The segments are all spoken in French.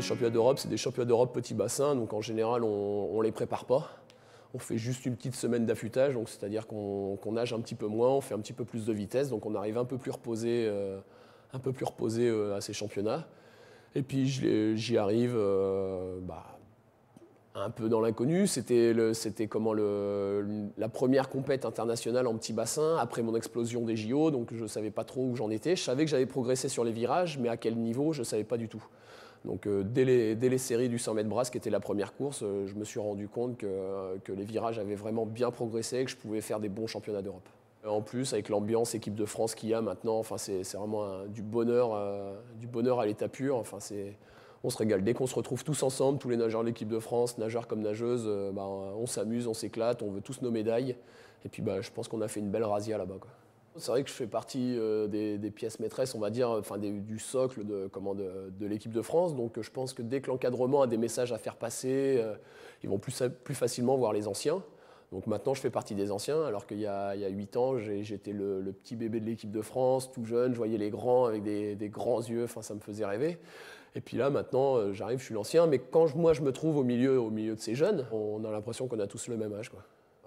Les championnats d'Europe, c'est des championnats d'Europe petit bassin, donc en général, on ne les prépare pas. On fait juste une petite semaine d'affûtage, c'est-à-dire qu'on nage un petit peu moins, on fait un petit peu plus de vitesse, donc on arrive un peu plus reposé, euh, un peu plus reposé euh, à ces championnats. Et puis j'y arrive euh, bah, un peu dans l'inconnu. C'était comment la première compète internationale en petit bassin après mon explosion des JO, donc je savais pas trop où j'en étais. Je savais que j'avais progressé sur les virages, mais à quel niveau, je ne savais pas du tout. Donc euh, dès les, séries du 100 mètres brasse, qui était la première course, euh, je me suis rendu compte euh, que, les virages avaient vraiment bien progressé et que je pouvais faire des bons championnats d'Europe. En plus, avec l'ambiance équipe de France qu'il y a maintenant, enfin, c'est vraiment du, bonheur, du bonheur à l'état pur. Enfin, on se régale. Dès qu'on se retrouve tous ensemble, tous les nageurs de l'équipe de France, nageurs comme nageuses, ben, on s'amuse, on s'éclate, on veut tous nos médailles. Et puis ben, je pense qu'on a fait une belle razzia là-bas. C'est vrai que je fais partie euh, des, pièces maîtresses, on va dire, enfin du socle de, l'équipe de France. Donc euh, je pense que dès que l'encadrement a des messages à faire passer, euh, ils vont plus, facilement voir les anciens. Donc maintenant, je fais partie des anciens, alors qu'il y, a 8 ans, j'étais le, petit bébé de l'équipe de France, tout jeune, je voyais les grands avec des, grands yeux, enfin, ça me faisait rêver. Et puis là, maintenant, j'arrive, je suis l'ancien, mais quand moi, je me trouve au milieu, au milieu de ces jeunes, on a l'impression qu'on a tous le même âge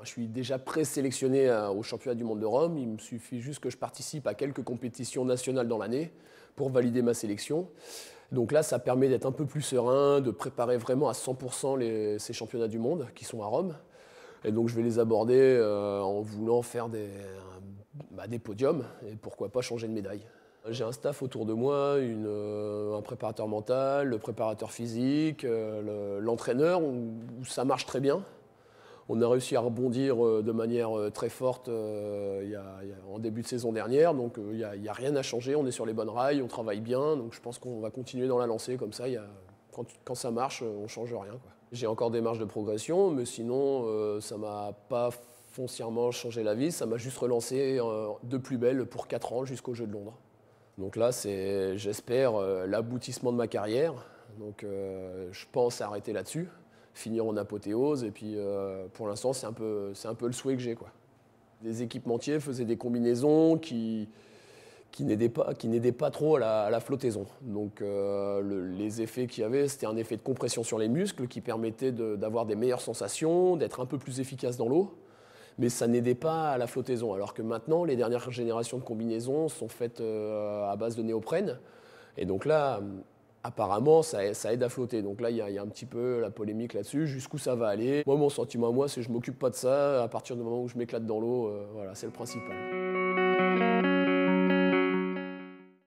je suis déjà présélectionné euh, au championnat du monde de Rome. Il me suffit juste que je participe à quelques compétitions nationales dans l'année pour valider ma sélection. Donc là, ça permet d'être un peu plus serein, de préparer vraiment à 100% ces championnats du monde qui sont à Rome. Et donc je vais les aborder euh, en voulant faire bah, des, podiums et pourquoi pas changer de médaille. J'ai un staff autour de moi, euh, un préparateur mental, le préparateur physique, l'entraîneur, où, ça marche très bien. On a réussi à rebondir euh, de manière euh, très forte euh, en début de saison dernière, donc il n'y a, rien à changer, on est sur les bonnes rails, on travaille bien, donc je pense qu'on va continuer dans la lancée comme ça. quand, ça marche, on ne change rien. J'ai encore des marges de progression, mais sinon, ça ne m'a pas foncièrement changé la vie, ça m'a juste relancé de plus belle pour 4 ans jusqu'au Jeu de Londres. Donc là, c'est, j'espère, l'aboutissement de ma carrière. Donc je pense arrêter là-dessus finir en apothéose. Et puis, euh, pour l'instant, c'est un, peu, un peu le souhait que j'ai. Quoi. Des équipementiers faisaient des combinaisons qui, qui pas, qui pas trop à la, flottaison. Donc euh, les effets qu'il y avait, c'était un effet de compression sur les muscles qui permettait d'avoir des meilleures sensations, d'être un peu plus efficace dans l'eau, mais ça n'aidait pas à la flottaison. Alors que maintenant, les dernières générations de combinaisons sont faites euh, à base de néoprène. Et donc là, apparemment, ça, aide à flotter. Donc là, il y, a un petit peu la polémique là-dessus, jusqu'où ça va aller. Moi, mon sentiment moi, c'est que je m'occupe pas de ça. À partir du moment où je m'éclate dans l'eau, euh, voilà, c'est le principal.